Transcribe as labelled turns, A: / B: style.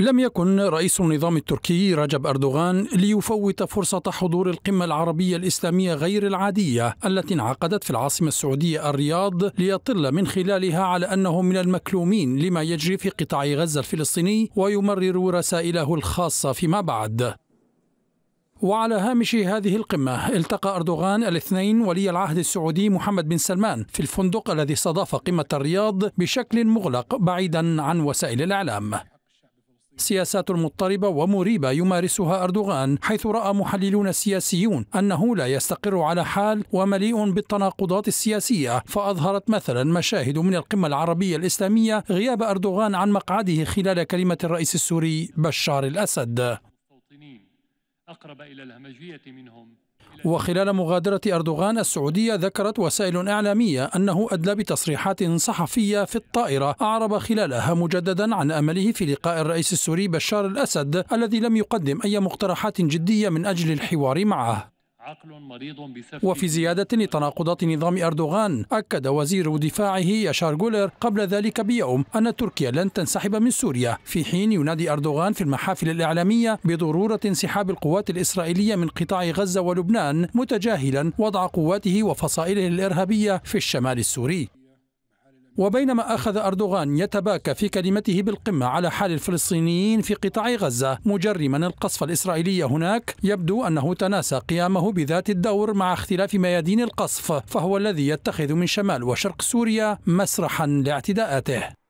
A: لم يكن رئيس النظام التركي رجب أردوغان ليفوت فرصة حضور القمة العربية الإسلامية غير العادية التي انعقدت في العاصمة السعودية الرياض ليطل من خلالها على أنه من المكلومين لما يجري في قطاع غزة الفلسطيني ويمرر رسائله الخاصة فيما بعد وعلى هامش هذه القمة التقى أردوغان الاثنين ولي العهد السعودي محمد بن سلمان في الفندق الذي استضاف قمة الرياض بشكل مغلق بعيدا عن وسائل الإعلام سياسات مضطربة ومريبة يمارسها أردوغان حيث رأى محللون سياسيون أنه لا يستقر على حال ومليء بالتناقضات السياسية فأظهرت مثلا مشاهد من القمة العربية الإسلامية غياب أردوغان عن مقعده خلال كلمة الرئيس السوري بشار الأسد أقرب إلى الهمجية منهم وخلال مغادرة أردوغان السعودية ذكرت وسائل إعلامية أنه أدلى بتصريحات صحفية في الطائرة أعرب خلالها مجددا عن أمله في لقاء الرئيس السوري بشار الأسد الذي لم يقدم أي مقترحات جدية من أجل الحوار معه وفي زيادة لتناقضات نظام أردوغان أكد وزير دفاعه يشار جولر قبل ذلك بيوم أن تركيا لن تنسحب من سوريا في حين ينادي أردوغان في المحافل الإعلامية بضرورة انسحاب القوات الإسرائيلية من قطاع غزة ولبنان متجاهلا وضع قواته وفصائله الإرهابية في الشمال السوري وبينما أخذ أردوغان يتباكى في كلمته بالقمة على حال الفلسطينيين في قطاع غزة مجرما القصف الإسرائيلي هناك يبدو أنه تناسى قيامه بذات الدور مع اختلاف ميادين القصف فهو الذي يتخذ من شمال وشرق سوريا مسرحا لاعتداءاته